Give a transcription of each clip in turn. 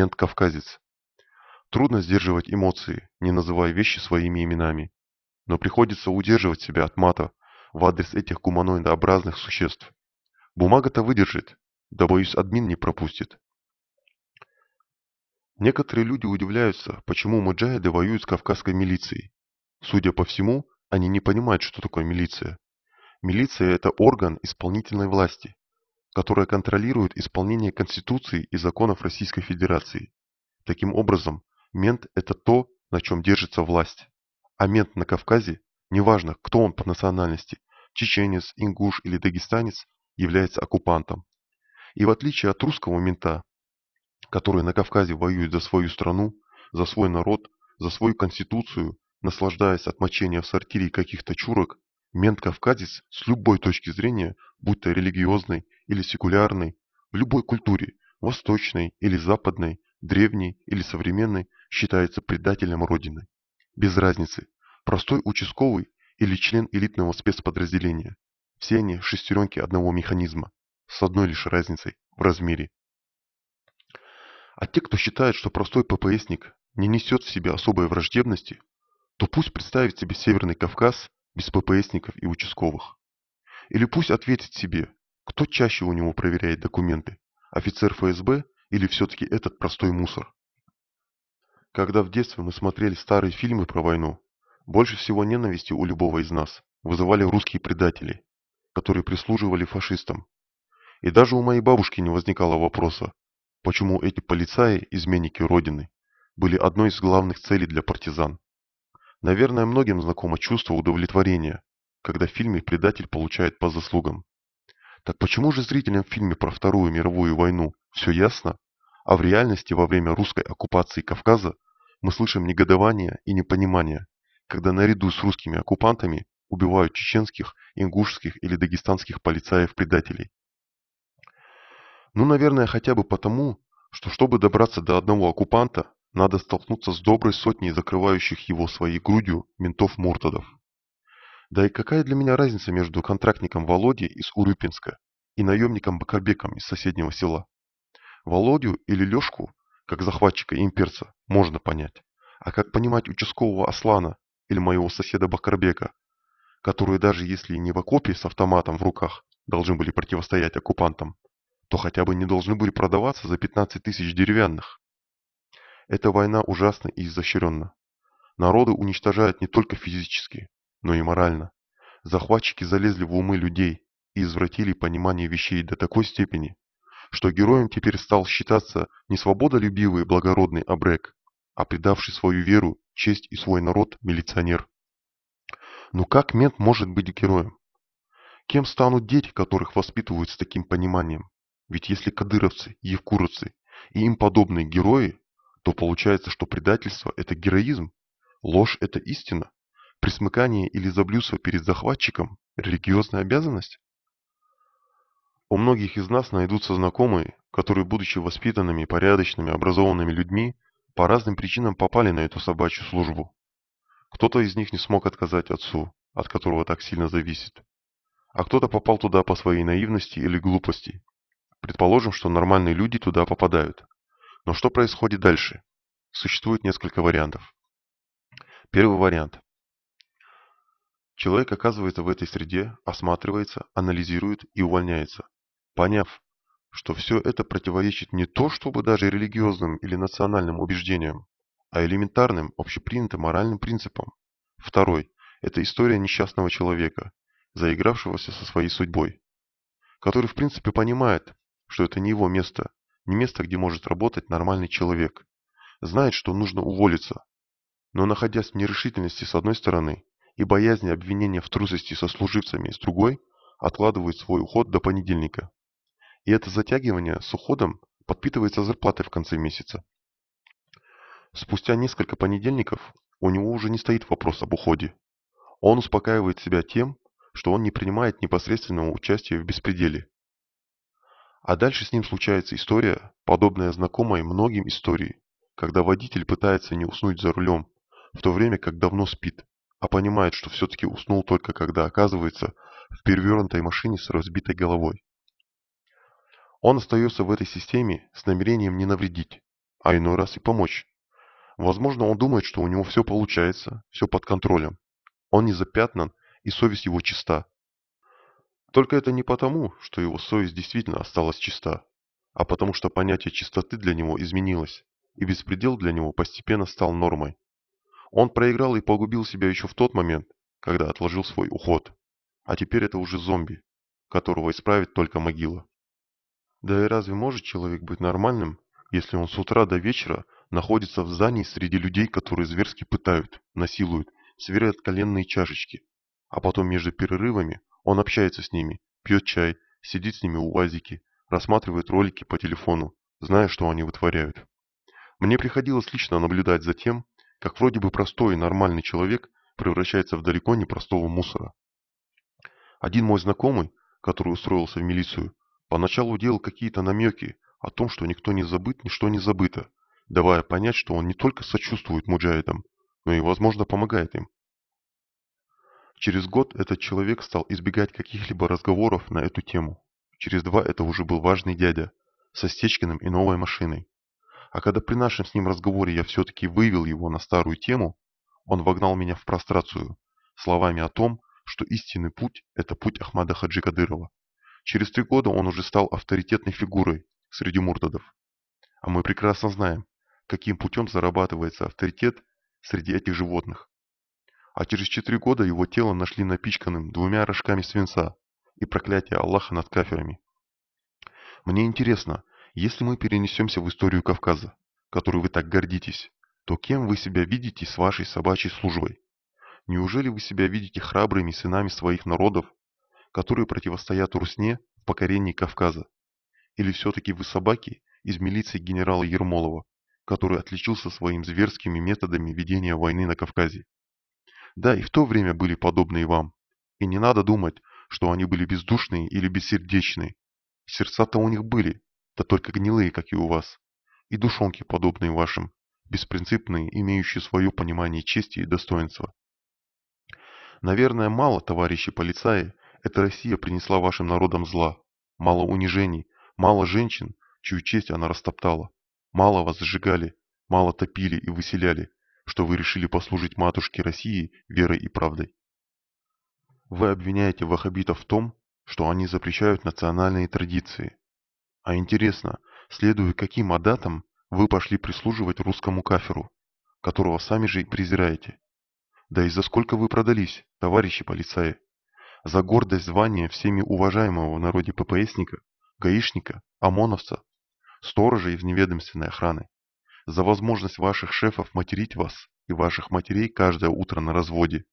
момент кавказец. Трудно сдерживать эмоции, не называя вещи своими именами. Но приходится удерживать себя от мата в адрес этих гуманоидообразных существ. Бумага-то выдержит, да боюсь админ не пропустит. Некоторые люди удивляются, почему маджаиды воюют с кавказской милицией. Судя по всему, они не понимают, что такое милиция. Милиция – это орган исполнительной власти, которая контролирует исполнение Конституции и законов Российской Федерации. Таким образом, мент – это то, на чем держится власть. А мент на Кавказе, неважно, кто он по национальности, чеченец, ингуш или дагестанец, является оккупантом. И в отличие от русского мента, который на Кавказе воюет за свою страну, за свой народ, за свою конституцию, наслаждаясь от мочения в сортире каких-то чурок, мент-кавказец с любой точки зрения, будь то религиозной или секулярной, в любой культуре, восточной или западной, древней или современной, считается предателем Родины. Без разницы, простой участковый или член элитного спецподразделения. Все они шестеренки одного механизма, с одной лишь разницей в размере. А те, кто считает, что простой ППСник не несет в себе особой враждебности, то пусть представит себе Северный Кавказ без ППСников и участковых. Или пусть ответит себе, кто чаще у него проверяет документы? Офицер ФСБ или все-таки этот простой мусор? Когда в детстве мы смотрели старые фильмы про войну, больше всего ненависти у любого из нас вызывали русские предатели, которые прислуживали фашистам. И даже у моей бабушки не возникало вопроса, почему эти полицаи, изменники Родины, были одной из главных целей для партизан. Наверное, многим знакомо чувство удовлетворения, когда в фильме предатель получает по заслугам. Так почему же зрителям в фильме про Вторую мировую войну все ясно, а в реальности во время русской оккупации Кавказа мы слышим негодование и непонимание, когда наряду с русскими оккупантами убивают чеченских, ингушских или дагестанских полицаев-предателей? Ну, наверное, хотя бы потому, что чтобы добраться до одного оккупанта, надо столкнуться с доброй сотней закрывающих его своей грудью ментов-муртадов. Да и какая для меня разница между контрактником Володей из Урюпинска и наемником Бакарбеком из соседнего села? Володю или Лешку, как захватчика имперца, можно понять. А как понимать участкового Аслана или моего соседа Бакарбека, которые даже если не в окопе с автоматом в руках должны были противостоять оккупантам, то хотя бы не должны были продаваться за 15 тысяч деревянных. Эта война ужасна и изощренна. Народы уничтожают не только физически, но и морально. Захватчики залезли в умы людей и извратили понимание вещей до такой степени, что героем теперь стал считаться не свободолюбивый благородный Абрек, а предавший свою веру, честь и свой народ милиционер. Но ну как мент может быть героем? Кем станут дети, которых воспитывают с таким пониманием? Ведь если кадыровцы, евкуровцы и им подобные герои, то получается, что предательство – это героизм, ложь – это истина, Присмыкание или заблюдство перед захватчиком – религиозная обязанность? У многих из нас найдутся знакомые, которые, будучи воспитанными, порядочными, образованными людьми, по разным причинам попали на эту собачью службу. Кто-то из них не смог отказать отцу, от которого так сильно зависит. А кто-то попал туда по своей наивности или глупости. Предположим, что нормальные люди туда попадают. Но что происходит дальше? Существует несколько вариантов. Первый вариант. Человек оказывается в этой среде, осматривается, анализирует и увольняется, поняв, что все это противоречит не то чтобы даже религиозным или национальным убеждениям, а элементарным, общепринятым моральным принципам. Второй – это история несчастного человека, заигравшегося со своей судьбой, который в принципе понимает, что это не его место, не место, где может работать нормальный человек, знает, что нужно уволиться, но находясь в нерешительности с одной стороны и боязни обвинения в трусости со сослуживцами с другой откладывает свой уход до понедельника. И это затягивание с уходом подпитывается зарплатой в конце месяца. Спустя несколько понедельников у него уже не стоит вопрос об уходе. Он успокаивает себя тем, что он не принимает непосредственного участия в беспределе. А дальше с ним случается история, подобная знакомой многим истории, когда водитель пытается не уснуть за рулем, в то время как давно спит а понимает, что все-таки уснул только когда оказывается в перевернутой машине с разбитой головой. Он остается в этой системе с намерением не навредить, а иной раз и помочь. Возможно, он думает, что у него все получается, все под контролем. Он не запятнан, и совесть его чиста. Только это не потому, что его совесть действительно осталась чиста, а потому что понятие чистоты для него изменилось, и беспредел для него постепенно стал нормой. Он проиграл и погубил себя еще в тот момент, когда отложил свой уход. А теперь это уже зомби, которого исправит только могила. Да и разве может человек быть нормальным, если он с утра до вечера находится в здании среди людей, которые зверски пытают, насилуют, сверят коленные чашечки, а потом между перерывами он общается с ними, пьет чай, сидит с ними у УАЗики, рассматривает ролики по телефону, зная, что они вытворяют. Мне приходилось лично наблюдать за тем, как вроде бы простой и нормальный человек превращается в далеко не простого мусора. Один мой знакомый, который устроился в милицию, поначалу делал какие-то намеки о том, что никто не забыт, ничто не забыто, давая понять, что он не только сочувствует муджаидам, но и, возможно, помогает им. Через год этот человек стал избегать каких-либо разговоров на эту тему. Через два это уже был важный дядя, со Стечкиным и новой машиной. А когда при нашем с ним разговоре я все-таки вывел его на старую тему, он вогнал меня в прострацию словами о том, что истинный путь – это путь Ахмада Хаджи Кадырова. Через три года он уже стал авторитетной фигурой среди муртадов. А мы прекрасно знаем, каким путем зарабатывается авторитет среди этих животных. А через четыре года его тело нашли напичканным двумя рожками свинца и проклятие Аллаха над каферами. Мне интересно, если мы перенесемся в историю Кавказа, которой вы так гордитесь, то кем вы себя видите с вашей собачьей службой? Неужели вы себя видите храбрыми сынами своих народов, которые противостоят Русне в покорении Кавказа? Или все-таки вы собаки из милиции генерала Ермолова, который отличился своим зверскими методами ведения войны на Кавказе? Да, и в то время были подобные вам. И не надо думать, что они были бездушные или бессердечные. Сердца-то у них были, да только гнилые, как и у вас, и душонки, подобные вашим, беспринципные, имеющие свое понимание чести и достоинства. Наверное, мало, товарищи полицаи, эта Россия принесла вашим народам зла, мало унижений, мало женщин, чью честь она растоптала, мало вас сжигали, мало топили и выселяли, что вы решили послужить матушке России верой и правдой. Вы обвиняете ваххабитов в том, что они запрещают национальные традиции, а интересно, следуя каким адатам вы пошли прислуживать русскому каферу, которого сами же и презираете? Да и за сколько вы продались, товарищи полицаи? За гордость звания всеми уважаемого в народе ППСника, гаишника, ОМОНовца, сторожей в неведомственной охраны. За возможность ваших шефов материть вас и ваших матерей каждое утро на разводе.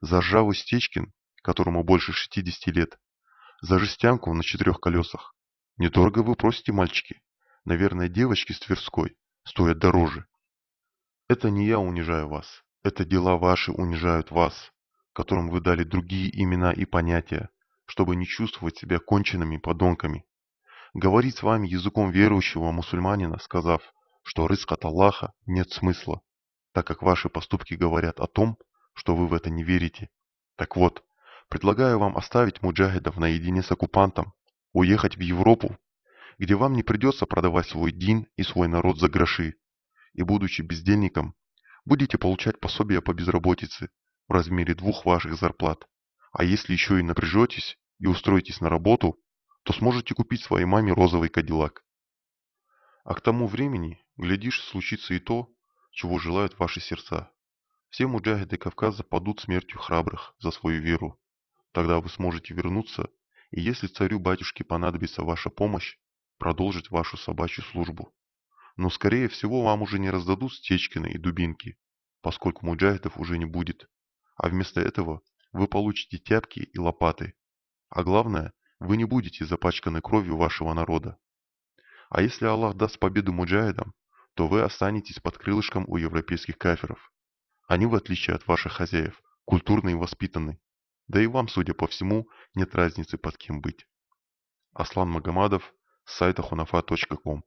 За ржавый Стечкин, которому больше 60 лет. За жестянку на четырех колесах. Недорого вы просите, мальчики. Наверное, девочки с Тверской стоят дороже. Это не я унижаю вас. Это дела ваши унижают вас, которым вы дали другие имена и понятия, чтобы не чувствовать себя конченными подонками. Говорить с вами языком верующего мусульманина, сказав, что рыск от Аллаха нет смысла, так как ваши поступки говорят о том, что вы в это не верите. Так вот, предлагаю вам оставить муджахидов наедине с оккупантом уехать в Европу, где вам не придется продавать свой дин и свой народ за гроши, и, будучи бездельником, будете получать пособие по безработице в размере двух ваших зарплат. А если еще и напряжетесь и устроитесь на работу, то сможете купить своей маме розовый кадиллак. А к тому времени, глядишь, случится и то, чего желают ваши сердца. Все муджахиды Кавказа падут смертью храбрых за свою веру. Тогда вы сможете вернуться и если царю-батюшке понадобится ваша помощь, продолжить вашу собачью службу. Но, скорее всего, вам уже не раздадут стечкины и дубинки, поскольку муджахидов уже не будет. А вместо этого вы получите тяпки и лопаты. А главное, вы не будете запачканы кровью вашего народа. А если Аллах даст победу муджахидам, то вы останетесь под крылышком у европейских каферов. Они, в отличие от ваших хозяев, культурные и воспитанные. Да и вам, судя по всему, нет разницы под кем быть. Аслан Магомадов с сайта hunafa.com